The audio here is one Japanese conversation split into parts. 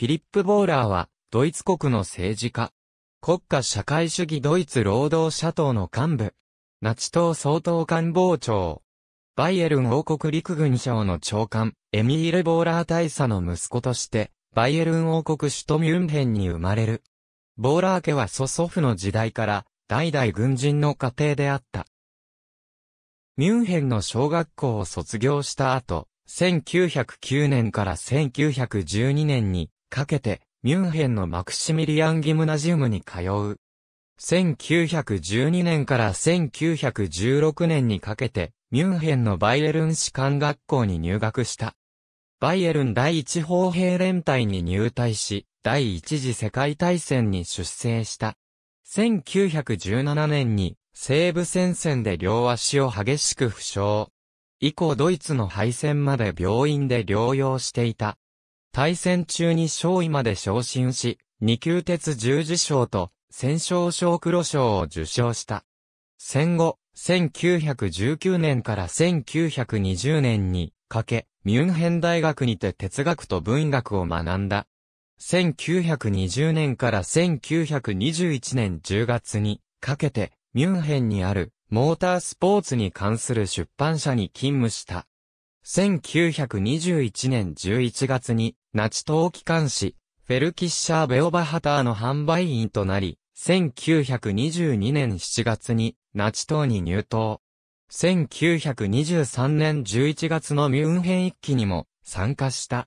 フィリップ・ボーラーは、ドイツ国の政治家。国家社会主義ドイツ労働者党の幹部。ナチ党総統官房長。バイエルン王国陸軍省の長官、エミール・ボーラー大佐の息子として、バイエルン王国首都ミュンヘンに生まれる。ボーラー家は祖祖父の時代から、代々軍人の家庭であった。ミュンヘンの小学校を卒業した後、1909年から1912年にかけて、ミュンヘンのマクシミリアン・ギムナジウムに通う。1912年から1916年にかけて、ミュンヘンのバイエルン士官学校に入学した。バイエルン第一砲兵連隊に入隊し、第一次世界大戦に出征した。1917年に西部戦線で両足を激しく負傷。以降ドイツの敗戦まで病院で療養していた。対戦中に勝位まで昇進し、二級鉄十字章と戦勝章黒章を受章した。戦後、1919年から1920年にかけ、ミュンヘン大学にて哲学と文学を学んだ。1920年から1921年10月にかけて、ミュンヘンにあるモータースポーツに関する出版社に勤務した。1921年11月に、ナチ党機関紙、フェルキッシャー・ベオバハターの販売員となり、1922年7月に、ナチ党に入党。1923年11月のミュンヘン一期にも参加した。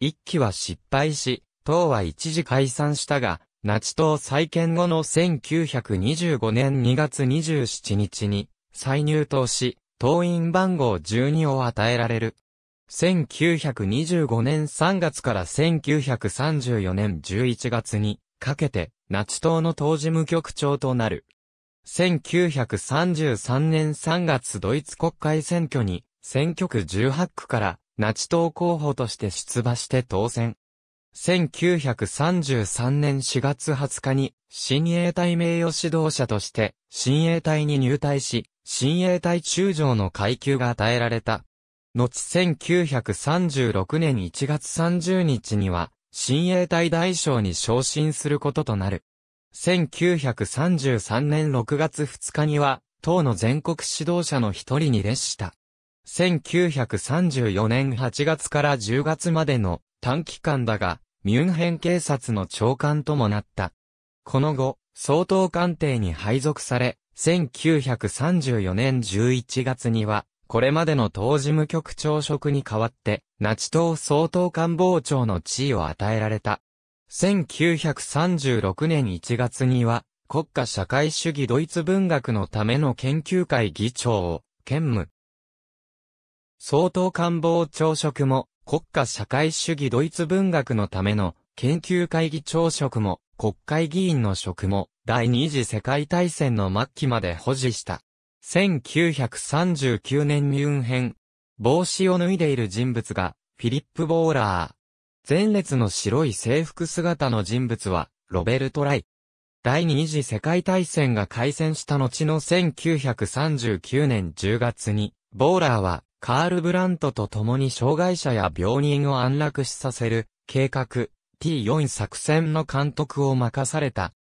一期は失敗し、党は一時解散したが、ナチ党再建後の1925年2月27日に再入党し、党員番号12を与えられる。1925年3月から1934年11月にかけて、ナチ党の党事務局長となる。1933年3月ドイツ国会選挙に、選挙区18区から、ナチ党候補として出馬して当選。1933年4月20日に、新衛隊名誉指導者として、新衛隊に入隊し、新衛隊中将の階級が与えられた。後1936年1月30日には、新衛隊大将に昇進することとなる。1933年6月2日には、党の全国指導者の一人に列した。1934年8月から10月までの短期間だが、ミュンヘン警察の長官ともなった。この後、総統官邸に配属され、1934年11月には、これまでの党事務局長職に代わって、ナチ党総統官房長の地位を与えられた。1936年1月には、国家社会主義ドイツ文学のための研究会議長を、兼務。総統官房長職も、国家社会主義ドイツ文学のための研究会議長職も、国会議員の職も第二次世界大戦の末期まで保持した。1939年ミュンヘン、帽子を脱いでいる人物がフィリップ・ボーラー。前列の白い制服姿の人物はロベルト・ライ。第二次世界大戦が開戦した後の1939年10月に、ボーラーはカール・ブラントと共に障害者や病人を安楽死させる計画、T4 作戦の監督を任された。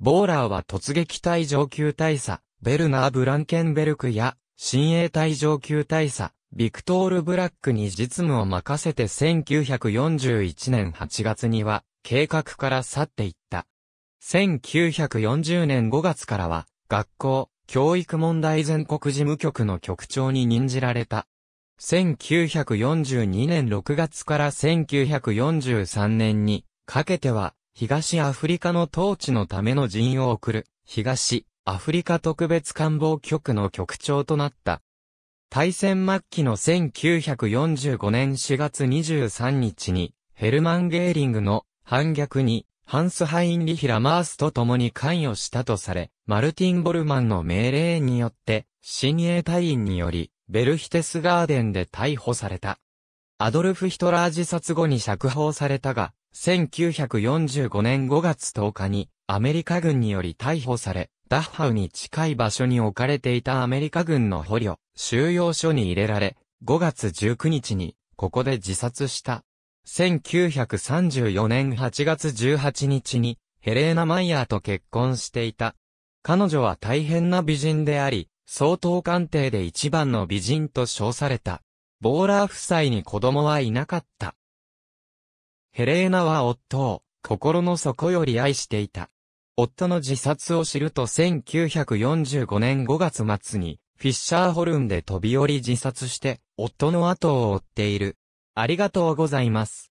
ボーラーは突撃隊上級大佐、ベルナー・ブランケンベルクや、新衛隊上級大佐、ビクトール・ブラックに実務を任せて1941年8月には、計画から去っていった。1940年5月からは、学校、教育問題全国事務局の局長に任じられた。1942年6月から1943年にかけては、東アフリカの統治のための陣を送る、東アフリカ特別官房局の局長となった。大戦末期の1945年4月23日に、ヘルマン・ゲーリングの反逆に、ハンス・ハインリヒ・ラマースと共に関与したとされ、マルティン・ボルマンの命令によって、新鋭隊員により、ベルヒテスガーデンで逮捕された。アドルフ・ヒトラー自殺後に釈放されたが、1945年5月10日にアメリカ軍により逮捕され、ダッハウに近い場所に置かれていたアメリカ軍の捕虜、収容所に入れられ、5月19日にここで自殺した。1934年8月18日にヘレーナ・マイヤーと結婚していた。彼女は大変な美人であり、総統官邸で一番の美人と称された。ボーラー夫妻に子供はいなかった。ヘレーナは夫を心の底より愛していた。夫の自殺を知ると1945年5月末にフィッシャーホルンで飛び降り自殺して夫の後を追っている。ありがとうございます。